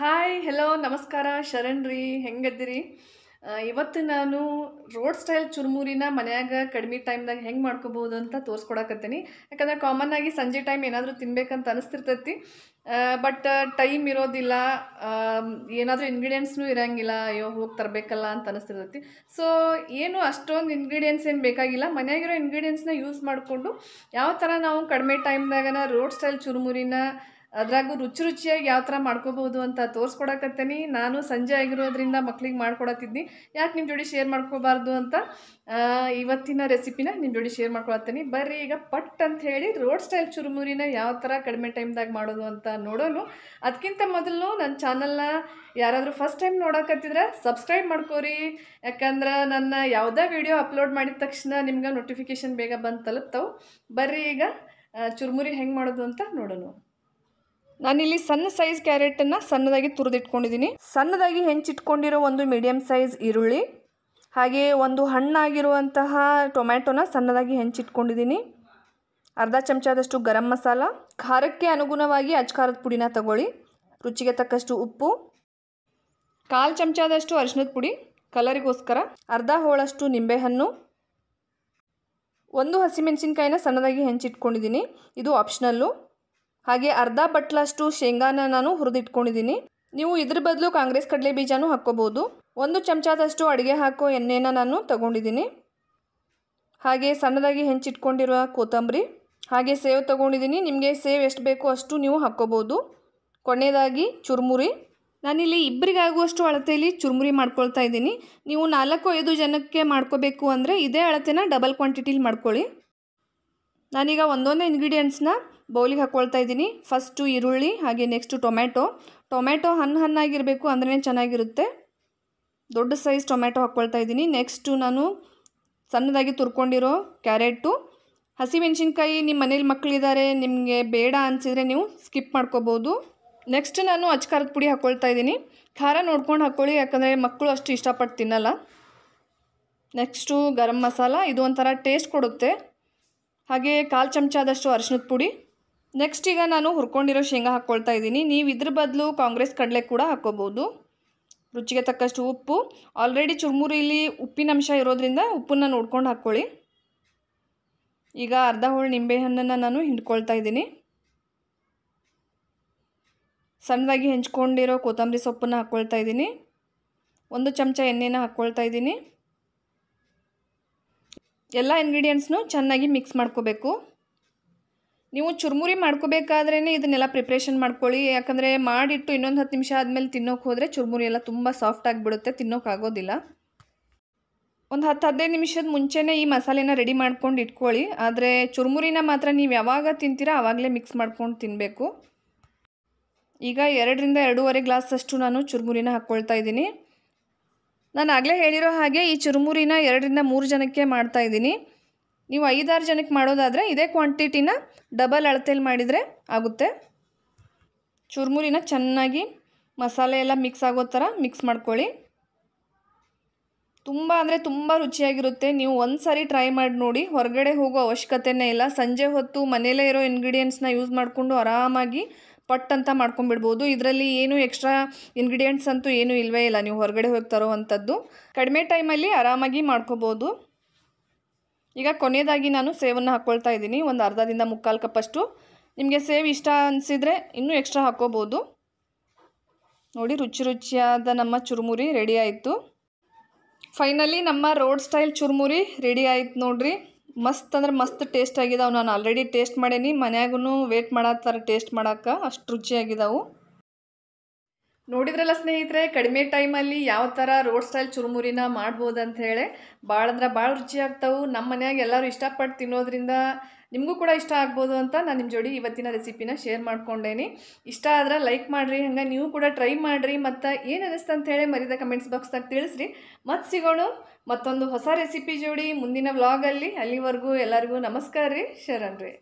hi hello ನಮಸ್ಕಾರ ಶರಣ್ ರೀ ಹೆಂಗದಿರಿ ಇವತ್ತು ನಾನು ರೋಡ್ ಸ್ಟೈಲ್ ಚುರುಮುರಿನ ಮನೆಯಾಗ ಕಡಿಮೆ ಟೈಮ್ದಾಗ ಹೆಂಗೆ ಮಾಡ್ಕೋಬೋದು ಅಂತ ತೋರಿಸ್ಕೊಡಕತ್ತೀನಿ ಯಾಕಂದರೆ ಕಾಮನ್ ಆಗಿ ಸಂಜೆ ಟೈಮ್ ಏನಾದರೂ ತಿನ್ಬೇಕಂತ ಅನಿಸ್ತಿರ್ತೈತಿ ಬಟ್ ಟೈಮ್ ಇರೋದಿಲ್ಲ ಏನಾದರೂ ಇಂಗ್ರೀಡಿಯೆಂಟ್ಸ್ನೂ ಇರೋಂಗಿಲ್ಲ ಅಯ್ಯೋ ಹೋಗಿ ತರಬೇಕಲ್ಲ ಅಂತ ಅನಿಸ್ತಿರ್ತೈತಿ ಸೊ ಏನು ಅಷ್ಟೊಂದು ಇಂಗ್ರೀಡಿಯೆಂಟ್ಸ್ ಏನು ಬೇಕಾಗಿಲ್ಲ ಮನೆಯಾಗಿರೋ ಇಂಗ್ರೀಡಿಯೆಂಟ್ಸ್ನ ಯೂಸ್ ಮಾಡಿಕೊಂಡು ಯಾವ ಥರ ನಾವು ಕಡಿಮೆ ಟೈಮ್ದಾಗನ ರೋಡ್ ಸ್ಟೈಲ್ ಚುರುಮುರಿನ ಅದ್ರಾಗೂ ರುಚಿ ರುಚಿಯಾಗಿ ಯಾವ ಥರ ಮಾಡ್ಕೋಬೋದು ಅಂತ ತೋರಿಸ್ಕೊಡಕತ್ತೇನೆ ನಾನು ಸಂಜೆ ಆಗಿರೋದ್ರಿಂದ ಮಕ್ಳಿಗೆ ಮಾಡ್ಕೊಡತ್ತಿದ್ನಿ ಯಾಕೆ ನಿಮ್ಮ ಜೋಡಿ ಶೇರ್ ಮಾಡ್ಕೋಬಾರ್ದು ಅಂತ ಇವತ್ತಿನ ರೆಸಿಪಿನ ನಿಮ್ಮ ಜೋಡಿ ಶೇರ್ ಮಾಡ್ಕೊಳತ್ತೀನಿ ಬರ್ರಿ ಈಗ ಪಟ್ ಅಂತ ಹೇಳಿ ರೋಡ್ ಸ್ಟೈಲ್ ಚುರುಮುರಿನ ಯಾವ ಥರ ಕಡಿಮೆ ಟೈಮ್ದಾಗ ಮಾಡೋದು ಅಂತ ನೋಡೋನು ಅದಕ್ಕಿಂತ ಮೊದಲು ನನ್ನ ಚಾನಲ್ನ ಯಾರಾದರೂ ಫಸ್ಟ್ ಟೈಮ್ ನೋಡಕತ್ತಿದ್ರೆ ಸಬ್ಸ್ಕ್ರೈಬ್ ಮಾಡ್ಕೋರಿ ಯಾಕಂದ್ರೆ ನನ್ನ ಯಾವುದೇ ವಿಡಿಯೋ ಅಪ್ಲೋಡ್ ಮಾಡಿದ ತಕ್ಷಣ ನಿಮ್ಗೆ ನೋಟಿಫಿಕೇಷನ್ ಬೇಗ ಬಂದು ತಲುಪ್ತವೆ ಬರ್ರಿ ಈಗ ಚುರುಮುರಿ ಹೆಂಗೆ ಮಾಡೋದು ಅಂತ ನೋಡೋಣ ನಾನಿಲ್ಲಿ ಸಣ್ಣ ಸೈಜ್ ಕ್ಯಾರೆಟನ್ನು ಸಣ್ಣದಾಗಿ ತುರಿದಿಟ್ಕೊಂಡಿದ್ದೀನಿ ಸಣ್ಣದಾಗಿ ಹೆಂಚಿಟ್ಕೊಂಡಿರೋ ಒಂದು ಮೀಡಿಯಂ ಸೈಜ್ ಈರುಳ್ಳಿ ಹಾಗೆ ಒಂದು ಹಣ್ಣಾಗಿರುವಂತಹ ಟೊಮ್ಯಾಟೋನ ಸಣ್ಣದಾಗಿ ಹೆಂಚಿಟ್ಕೊಂಡಿದ್ದೀನಿ ಅರ್ಧ ಚಮಚದಷ್ಟು ಗರಂ ಮಸಾಲ ಖಾರಕ್ಕೆ ಅನುಗುಣವಾಗಿ ಅಜ್ಕಾರದ ಪುಡಿನ ತಗೊಳ್ಳಿ ರುಚಿಗೆ ತಕ್ಕಷ್ಟು ಉಪ್ಪು ಕಾಲು ಚಮಚದಷ್ಟು ಅರಿಶಿನದ ಪುಡಿ ಕಲರಿಗೋಸ್ಕರ ಅರ್ಧ ಹೋಳಷ್ಟು ನಿಂಬೆಹಣ್ಣು ಒಂದು ಹಸಿಮೆಣಸಿನ್ಕಾಯಿನ ಸಣ್ಣದಾಗಿ ಹೆಂಚಿಟ್ಕೊಂಡಿದ್ದೀನಿ ಇದು ಆಪ್ಷನಲ್ಲು ಹಾಗೆ ಅರ್ಧ ಬಟ್ಲಷ್ಟು ಶೇಂಗಾನ ನಾನು ಹುರಿದಿಟ್ಕೊಂಡಿದ್ದೀನಿ ನೀವು ಇದ್ರ ಬದಲು ಕಾಂಗ್ರೆಸ್ ಕಡಲೆ ಬೀಜನೂ ಹಾಕ್ಕೋಬೋದು ಒಂದು ಚಮಚದಷ್ಟು ಅಡುಗೆ ಹಾಕೋ ಎಣ್ಣೆನ ನಾನು ತಗೊಂಡಿದ್ದೀನಿ ಹಾಗೆ ಸಣ್ಣದಾಗಿ ಹೆಂಚಿಟ್ಕೊಂಡಿರುವ ಕೊತ್ತಂಬರಿ ಹಾಗೆ ಸೇವ್ ತೊಗೊಂಡಿದ್ದೀನಿ ನಿಮಗೆ ಸೇವ್ ಎಷ್ಟು ಬೇಕೋ ಅಷ್ಟು ನೀವು ಹಾಕ್ಕೋಬೋದು ಕೊನೆಯದಾಗಿ ಚುರುಮುರಿ ನಾನಿಲ್ಲಿ ಇಬ್ಬರಿಗಾಗುವಷ್ಟು ಅಳತೆಯಲ್ಲಿ ಚುರುಮುರಿ ಮಾಡ್ಕೊಳ್ತಾ ಇದ್ದೀನಿ ನೀವು ನಾಲ್ಕು ಐದು ಜನಕ್ಕೆ ಮಾಡ್ಕೋಬೇಕು ಅಂದರೆ ಇದೇ ಅಳತೆನ ಡಬಲ್ ಕ್ವಾಂಟಿಟಿಲಿ ಮಾಡ್ಕೊಳ್ಳಿ ನಾನೀಗ ಒಂದೊಂದೇ ಇನ್ಗ್ರೀಡಿಯೆಂಟ್ಸ್ನ ಬೌಲಿಗೆ ಹಾಕ್ಕೊಳ್ತಾ ಇದ್ದೀನಿ ಫಸ್ಟು ಈರುಳ್ಳಿ ಹಾಗೆ ನೆಕ್ಸ್ಟು ಟೊಮ್ಯಾಟೊ ಟೊಮ್ಯಾಟೊ ಹಣ್ಣು ಹಣ್ಣಾಗಿರಬೇಕು ಅಂದ್ರೇ ಚೆನ್ನಾಗಿರುತ್ತೆ ದೊಡ್ಡ ಸೈಜ್ ಟೊಮ್ಯಾಟೊ ಹಾಕ್ಕೊಳ್ತಾ ಇದ್ದೀನಿ ನೆಕ್ಸ್ಟು ನಾನು ಸಣ್ಣದಾಗಿ ತುರ್ಕೊಂಡಿರೋ ಕ್ಯಾರೆಟು ಹಸಿಮೆಣ್ಸಿನ್ಕಾಯಿ ನಿಮ್ಮ ಮನೇಲಿ ಮಕ್ಕಳಿದ್ದಾರೆ ನಿಮಗೆ ಬೇಡ ಅನಿಸಿದರೆ ನೀವು ಸ್ಕಿಪ್ ಮಾಡ್ಕೋಬೋದು ನೆಕ್ಸ್ಟ್ ನಾನು ಅಚ್ಕಾರದ ಪುಡಿ ಹಾಕ್ಕೊಳ್ತಾ ಇದ್ದೀನಿ ಖಾರ ನೋಡ್ಕೊಂಡು ಹಾಕ್ಕೊಳ್ಳಿ ಯಾಕಂದರೆ ಮಕ್ಕಳು ಅಷ್ಟು ಇಷ್ಟಪಟ್ಟು ತಿನ್ನಲ್ಲ ನೆಕ್ಸ್ಟು ಗರಂ ಮಸಾಲ ಇದು ಒಂಥರ ಟೇಸ್ಟ್ ಕೊಡುತ್ತೆ ಹಾಗೆ ಕಾಲು ಚಮಚ ಆದಷ್ಟು ಅರಿಶಿನದ ಪುಡಿ ನೆಕ್ಸ್ಟ್ ಈಗ ನಾನು ಹುರ್ಕೊಂಡಿರೋ ಶೇಂಗಾ ಹಾಕ್ಕೊಳ್ತಾ ಇದ್ದೀನಿ ನೀವು ಇದ್ರ ಬದಲು ಕಾಂಗ್ರೆಸ್ ಕಡಲೆ ಕೂಡ ಹಾಕ್ಕೋಬೋದು ರುಚಿಗೆ ತಕ್ಕಷ್ಟು ಉಪ್ಪು ಆಲ್ರೆಡಿ ಚುರುಮುರಿಲಿ ಉಪ್ಪಿನಂಶ ಇರೋದ್ರಿಂದ ಉಪ್ಪನ್ನು ನೋಡ್ಕೊಂಡು ಹಾಕ್ಕೊಳ್ಳಿ ಈಗ ಅರ್ಧ ಹೋಳು ನಿಂಬೆಹಣ್ಣನ್ನು ನಾನು ಹಿಂಡ್ಕೊಳ್ತಾ ಇದ್ದೀನಿ ಸಣ್ಣದಾಗಿ ಹೆಂಚ್ಕೊಂಡಿರೋ ಕೊತ್ತಂಬರಿ ಸೊಪ್ಪನ್ನು ಹಾಕ್ಕೊಳ್ತಾ ಇದ್ದೀನಿ ಒಂದು ಚಮಚ ಎಣ್ಣೆನ ಹಾಕ್ಕೊಳ್ತಾ ಇದ್ದೀನಿ ಎಲ್ಲ ಇಂಗ್ರೀಡಿಯೆಂಟ್ಸ್ನು ಚೆನ್ನಾಗಿ ಮಿಕ್ಸ್ ಮಾಡ್ಕೋಬೇಕು ನೀವು ಚುರುಮುರಿ ಮಾಡ್ಕೋಬೇಕಾದ್ರೇ ಇದನ್ನೆಲ್ಲ ಪ್ರಿಪ್ರೇಷನ್ ಮಾಡ್ಕೊಳ್ಳಿ ಯಾಕಂದರೆ ಮಾಡಿಟ್ಟು ಇನ್ನೊಂದು ಹತ್ತು ನಿಮಿಷ ಆದಮೇಲೆ ತಿನ್ನೋಕೆ ಹೋದರೆ ಚುರುಮುರಿ ಎಲ್ಲ ತುಂಬ ಸಾಫ್ಟ್ ಆಗಿಬಿಡುತ್ತೆ ತಿನ್ನೋಕ್ಕಾಗೋದಿಲ್ಲ ಒಂದು ಹತ್ತು ಹದಿನೈದು ನಿಮಿಷದ ಮುಂಚೆನೇ ಈ ಮಸಾಲೆನ ರೆಡಿ ಮಾಡ್ಕೊಂಡು ಇಟ್ಕೊಳ್ಳಿ ಆದರೆ ಚುರುಮುರಿನ ಮಾತ್ರ ನೀವು ಯಾವಾಗ ತಿಂತೀರಾ ಆವಾಗಲೇ ಮಿಕ್ಸ್ ಮಾಡ್ಕೊಂಡು ತಿನ್ನಬೇಕು ಈಗ ಎರಡರಿಂದ ಎರಡೂವರೆ ಗ್ಲಾಸಷ್ಟು ನಾನು ಚುರುಮುರಿನ ಹಾಕ್ಕೊಳ್ತಾ ಇದ್ದೀನಿ ನಾನು ಆಗಲೇ ಹೇಳಿರೋ ಹಾಗೆ ಈ ಚುರುಮುರಿನ ಎರಡರಿಂದ ಮೂರು ಜನಕ್ಕೆ ಮಾಡ್ತಾ ನೀವು ಐದಾರು ಜನಕ್ಕೆ ಮಾಡೋದಾದರೆ ಇದೇ ಕ್ವಾಂಟಿಟಿನ ಡಬಲ್ ಅಳತೆಯಲ್ಲಿ ಮಾಡಿದರೆ ಆಗುತ್ತೆ ಚುರುಮುರಿನ ಚೆನ್ನಾಗಿ ಮಸಾಲೆ ಎಲ್ಲ ಮಿಕ್ಸ್ ಆಗೋ ಥರ ಮಿಕ್ಸ್ ಮಾಡ್ಕೊಳ್ಳಿ ತುಂಬ ಅಂದರೆ ತುಂಬ ರುಚಿಯಾಗಿರುತ್ತೆ ನೀವು ಒಂದು ಸಾರಿ ಟ್ರೈ ಮಾಡಿ ನೋಡಿ ಹೊರಗಡೆ ಹೋಗೋ ಅವಶ್ಯಕತೆನೇ ಇಲ್ಲ ಸಂಜೆ ಹೊತ್ತು ಮನೆಯಲ್ಲೇ ಇರೋ ಇಂಗ್ರೀಡಿಯೆಂಟ್ಸ್ನ ಯೂಸ್ ಮಾಡಿಕೊಂಡು ಆರಾಮಾಗಿ ಪಟ್ ಅಂತ ಮಾಡ್ಕೊಂಡ್ಬಿಡ್ಬೋದು ಇದರಲ್ಲಿ ಏನು ಎಕ್ಸ್ಟ್ರಾ ಇಂಗ್ರೀಡಿಯೆಂಟ್ಸ್ ಅಂತೂ ಏನೂ ಇಲ್ಲವೇ ಇಲ್ಲ ನೀವು ಹೊರಗಡೆ ಹೋಗಿ ತರೋವಂಥದ್ದು ಕಡಿಮೆ ಟೈಮಲ್ಲಿ ಆರಾಮಾಗಿ ಮಾಡ್ಕೋಬೋದು ಈಗ ಕೊನೆಯದಾಗಿ ನಾನು ಸೇವನ್ನು ಹಾಕ್ಕೊಳ್ತಾ ಇದ್ದೀನಿ ಒಂದು ಅರ್ಧದಿಂದ ಮುಕ್ಕಾಲು ಕಪ್ಪಷ್ಟು ನಿಮಗೆ ಸೇವ್ ಇಷ್ಟ ಅನಿಸಿದರೆ ಇನ್ನೂ ಎಕ್ಸ್ಟ್ರಾ ಹಾಕ್ಕೋಬೋದು ನೋಡಿ ರುಚಿ ರುಚಿಯಾದ ನಮ್ಮ ಚುರುಮುರಿ ರೆಡಿ ಆಯಿತು ಫೈನಲಿ ನಮ್ಮ ರೋಡ್ ಸ್ಟೈಲ್ ಚುರುಮುರಿ ರೆಡಿ ಆಯ್ತು ನೋಡ್ರಿ ಮಸ್ತ್ ಅಂದ್ರೆ ಮಸ್ತ್ ಟೇಸ್ಟ್ ಆಗಿದಾವೆ ನಾನು ಆಲ್ರೆಡಿ ಟೇಸ್ಟ್ ಮಾಡೇನಿ ಮನ್ಯಾಗೂ ವೇಟ್ ಮಾಡತ್ತಾರ ಟೇಸ್ಟ್ ಮಾಡೋಕ್ಕೆ ಅಷ್ಟು ರುಚಿಯಾಗಿದಾವು ನೋಡಿದ್ರಲ್ಲ ಸ್ನೇಹಿತರೆ ಕಡಿಮೆ ಟೈಮಲ್ಲಿ ಯಾವ ಥರ ರೋಡ್ ಸ್ಟೈಲ್ ಚುರುಮುರಿನ ಮಾಡ್ಬೋದು ಅಂತ ಹೇಳಿ ಭಾಳ ಅಂದ್ರೆ ಭಾಳ ರುಚಿಯಾಗ್ತಾವೆ ನಮ್ಮ ಮನೆಯಾಗ ಎಲ್ಲರೂ ಇಷ್ಟಪಟ್ಟು ತಿನ್ನೋದ್ರಿಂದ ನಿಮಗೂ ಕೂಡ ಇಷ್ಟ ಆಗ್ಬೋದು ಅಂತ ನಾನು ನಿಮ್ಮ ಜೋಡಿ ಇವತ್ತಿನ ರೆಸಿಪಿನ ಶೇರ್ ಮಾಡ್ಕೊಂಡೇನಿ ಇಷ್ಟ ಆದ್ರೆ ಲೈಕ್ ಮಾಡಿರಿ ಹಂಗೆ ನೀವು ಕೂಡ ಟ್ರೈ ಮಾಡಿರಿ ಮತ್ತು ಏನು ಅನಿಸ್ತು ಅಂತ ಹೇಳಿ ಮರಿದ ಕಮೆಂಟ್ಸ್ ಬಾಕ್ಸ್ದಾಗ ತಿಳಿಸ್ರಿ ಮತ್ತೆ ಸಿಗೋಣ ಮತ್ತೊಂದು ಹೊಸ ರೆಸಿಪಿ ಜೋಡಿ ಮುಂದಿನ ವ್ಲಾಗಲ್ಲಿ ಅಲ್ಲಿವರೆಗೂ ಎಲ್ಲರಿಗೂ ನಮಸ್ಕಾರ ರೀ ಶರಣ್ರಿ